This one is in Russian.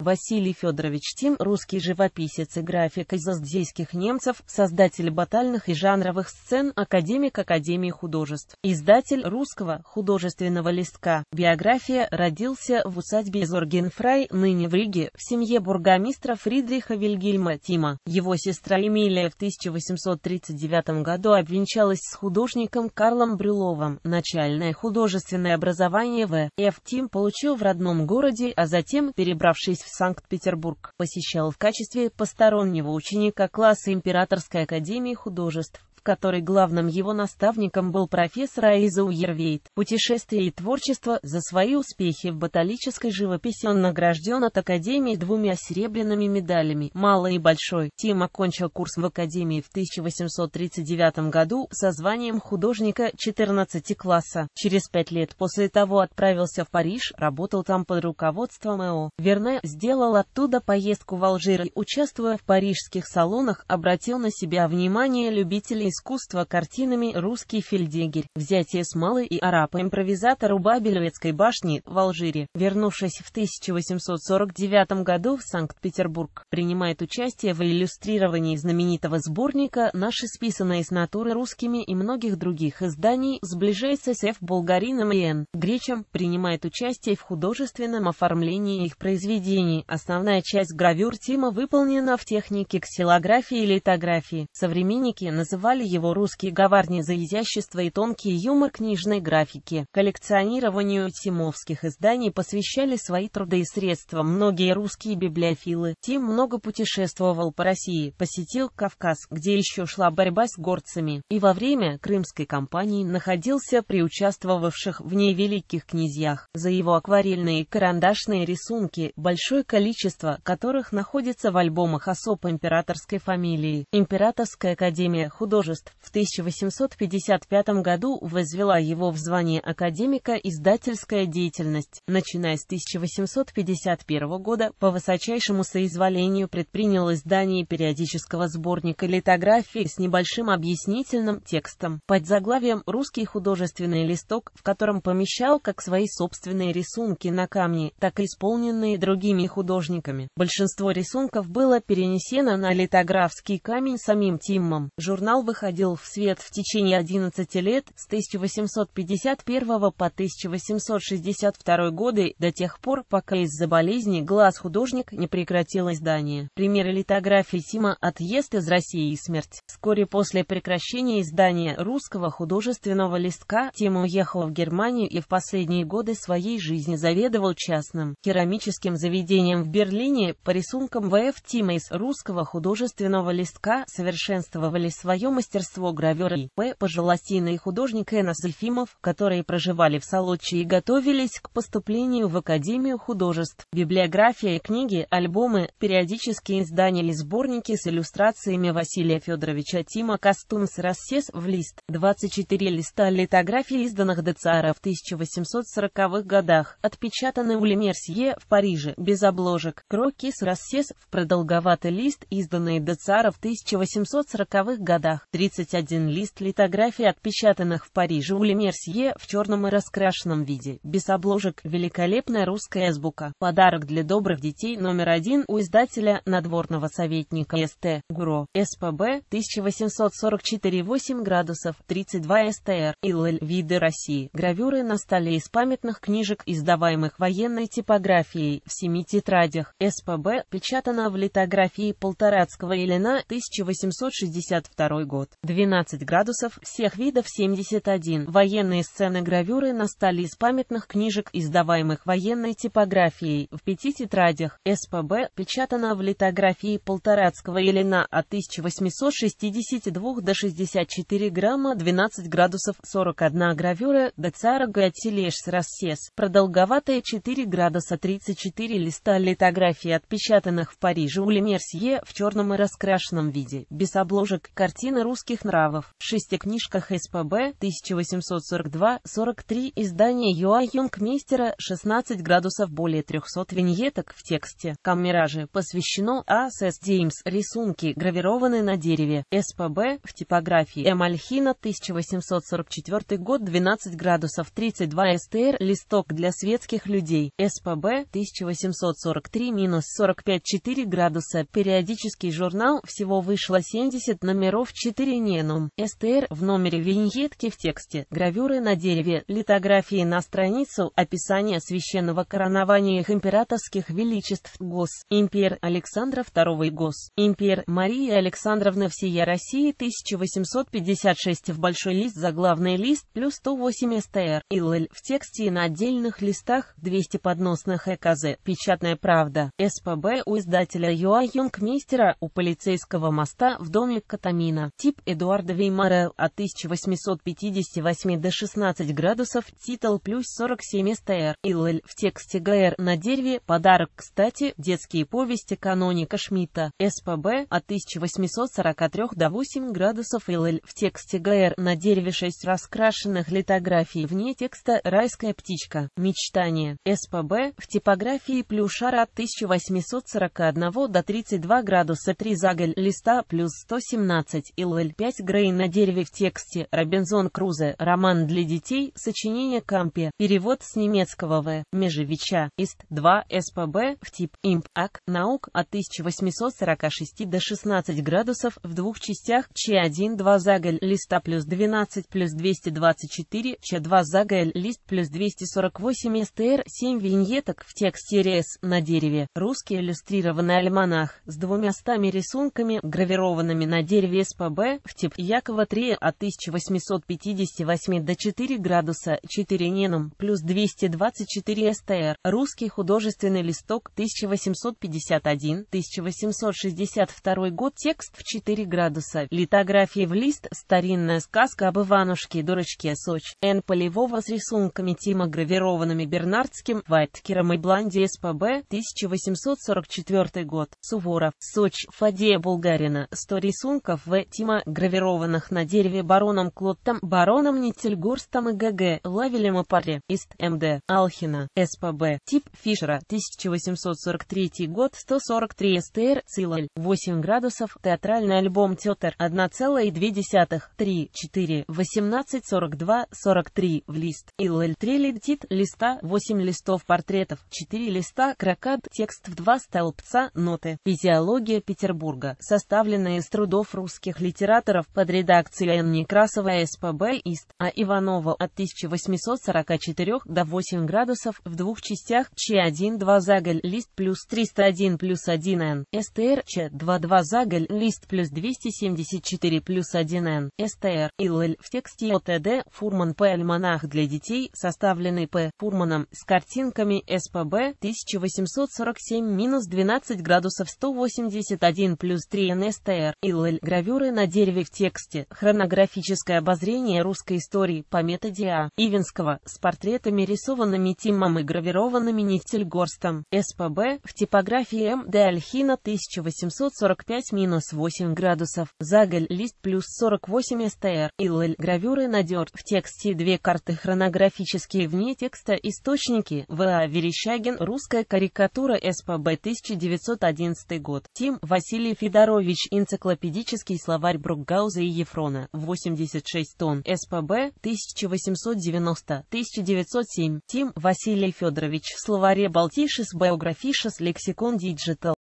Василий Федорович Тим, русский живописец и график из аздзейских немцев, создатель батальных и жанровых сцен, академик Академии художеств, издатель русского художественного листка. Биография родился в усадьбе Зоргенфрай, ныне в Риге, в семье бургомистра Фридриха Вильгельма Тима. Его сестра Эмилия в 1839 году обвенчалась с художником Карлом Брюловым. Начальное художественное образование В. Ф. Тим получил в родном городе, а затем, перебравшись в Санкт-Петербург, посещал в качестве постороннего ученика классы Императорской академии художеств в которой главным его наставником был профессор Аиза Уервейт. Путешествие и творчество за свои успехи в ботанической живописи он награжден от Академии двумя серебряными медалями, малой и большой. Тим окончил курс в Академии в 1839 году со званием художника 14 класса. Через пять лет после того отправился в Париж, работал там под руководством ЭО. Верне сделал оттуда поездку в Алжир и, участвуя в парижских салонах, обратил на себя внимание любителей искусства картинами «Русский фельдегерь», «Взятие с малой и «Араб» импровизатору Бабелевецкой башни в Алжире, вернувшись в 1849 году в Санкт-Петербург, принимает участие в иллюстрировании знаменитого сборника «Наши списанные с натуры русскими» и многих других изданий, сближается с Ф. Булгарином и Н. Гречем, принимает участие в художественном оформлении их произведений. Основная часть гравюр Тима выполнена в технике ксилографии и литографии. Современники называли выделяли его русские говарни за изящество и тонкий юмор книжной графики. Коллекционированию тимовских изданий посвящали свои труды и средства многие русские библиофилы. Тим много путешествовал по России, посетил Кавказ, где еще шла борьба с горцами, и во время Крымской кампании находился при участвовавших в ней великих князьях. За его акварельные и карандашные рисунки, большое количество которых находится в альбомах особ императорской фамилии. Императорская академия художеств художеств, в 1855 году возвела его в звание академика издательская деятельность. Начиная с 1851 года, по высочайшему соизволению предпринял издание периодического сборника литографии с небольшим объяснительным текстом под заглавием «Русский художественный листок», в котором помещал как свои собственные рисунки на камне, так и исполненные другими художниками. Большинство рисунков было перенесено на литографский камень самим Тиммом. Журнал выходил выходил в свет в течение 11 лет с 1851 по 1862 годы, до тех пор, пока из-за болезни глаз художник не прекратил издание. Примеры литографии Сима «Отъезд из России и смерть». Вскоре после прекращения издания русского художественного листка Тим уехал в Германию и в последние годы своей жизни заведовал частным керамическим заведением в Берлине по рисункам В.Ф. Тима из русского художественного листка совершенствовали свое мастерство мастерство гравера И.П. Пожелосина и художник Энос Ельфимов, которые проживали в Солочи и готовились к поступлению в Академию художеств. Библиография и книги, альбомы, периодические издания и сборники с иллюстрациями Василия Федоровича Тима Костумс Рассес в лист. 24 листа литографии, изданных Децара в 1840-х годах, отпечатаны у Лемерсье в Париже, без обложек. Крокис Рассес в продолговатый лист, изданные Децара в 1840-х годах. 31 лист литографии отпечатанных в Париже у Лемерсье в черном и раскрашенном виде, без обложек, великолепная русская азбука. Подарок для добрых детей номер один у издателя надворного советника СТ ГУРО СПБ 1844-8 градусов 32 СТР ИЛЛ Виды России. Гравюры на столе из памятных книжек, издаваемых военной типографией в семи тетрадях. СПБ печатана в литографии Полторацкого Елена 1862 год год, 12 градусов, всех видов 71. Военные сцены гравюры на столе из памятных книжек, издаваемых военной типографией, в пяти тетрадях, СПБ, печатано в литографии Полторацкого Елена от 1862 до 64 грамма, 12 градусов, 41 гравюра, Децара Гатилеш Рассес, продолговатая 4 градуса 34 листа литографии, отпечатанных в Париже Улемерсье в черном и раскрашенном виде, без обложек, картина русских нравов. книжках СПБ 1842-43 издание Юа Юнгмейстера 16 градусов более 300 виньеток в тексте. Каммиражи посвящено А.С. Деймс рисунки, гравированные на дереве. СПБ в типографии Эмальхина 1844 год 12 градусов 32 СТР листок для светских людей. СПБ 1843-45 4 градуса. Периодический журнал всего вышло 70 номеров 4 4 СТР в номере виньетки в тексте, гравюры на дереве, литографии на страницу, описание священного коронования их императорских величеств Гос, импер Александра II Гос, импер Мария Александровна всея России 1856 в большой лист заглавный лист плюс 108 СТР, ИЛЛ в тексте и на отдельных листах 200 подносных ЭКЗ, печатная правда, СПБ у издателя Юа Юнгмейстера у полицейского моста в доме Катамина. Тип Эдуарда Веймара от 1858 до 16 градусов, титул плюс 47 СТР, ИЛЛ в тексте ГР на дереве, подарок, кстати, детские повести каноника Шмидта, СПБ от 1843 до 8 градусов, ИЛЛ в тексте ГР на дереве 6 раскрашенных литографий вне текста «Райская птичка», «Мечтание», СПБ в типографии Плюшара от 1841 до 32 градуса, 3 заголь листа плюс 117 ИЛЛ Пауэлл 5 Грей на дереве в тексте Робинзон Крузо. Роман для детей. Сочинение Кампе. Перевод с немецкого В. Межевича. Ист 2 СПБ в тип Имп. Ак. Наук от 1846 до 16 градусов в двух частях. Ч1 2 загель листа плюс 12 плюс 224. Ч2 загель лист плюс 248 СТР 7 виньеток в тексте РС на дереве. Русский иллюстрированный альманах с двумя стами рисунками, гравированными на дереве СПБ в тип Якова 3 от 1858 до 4 градуса 4 Неном плюс 224 СТР. Русский художественный листок 1851-1862 год. Текст в 4 градуса. Литографии в лист. Старинная сказка об Иванушке и дурачке Сочи. Н. Полевого с рисунками Тима гравированными Бернардским, Вайткером и Бланди СПБ 1844 год. Суворов. Сочи. Фадея Булгарина. 100 рисунков В. Тима гравированных на дереве бароном Клоттом, бароном Нительгурстом и ГГ, Лавелем и Паре, Ист, МД, Алхина, СПБ, тип Фишера, 1843 год, 143 СТР, Силаль, 8 градусов, театральный альбом Тетер, 1,2, 3, 4, 18, 42, 43, в лист, Иллель, 3 летит, листа, 8 листов портретов, 4 листа, крокад, текст в 2 столбца, ноты, физиология Петербурга, составленная из трудов русских литератур, литераторов под редакцией Н. Некрасова СПБ ИСТ, а Иванова от 1844 до 8 градусов в двух частях Ч1-2 Заголь лист плюс 301 плюс 1 Н, СТР Ч2-2 Заголь лист плюс 274 плюс 1 Н, СТР ИЛЛ в тексте ОТД Фурман П. Альманах для детей, составленный П. Фурманом с картинками СПБ 1847-12 градусов 181 плюс 3 НСТР ИЛЛ гравюры на 9 дереве в тексте «Хронографическое обозрение русской истории» по методе А. Ивинского, с портретами, рисованными Тимом и гравированными Нетельгорстом. СПБ, в типографии М. Д. Альхина 1845-8 градусов. Заголь, лист плюс 48 СТР. Иллель, гравюры надерт. В тексте две карты хронографические вне текста источники. В.А. Верещагин, русская карикатура СПБ 1911 год. Тим Василий Федорович, энциклопедический словарь Брукгауза и Ефрона, 86 тонн, СПБ, 1890-1907, Тим, Василий Федорович, В словаре Балтишис Биографишис Лексикон Диджитал.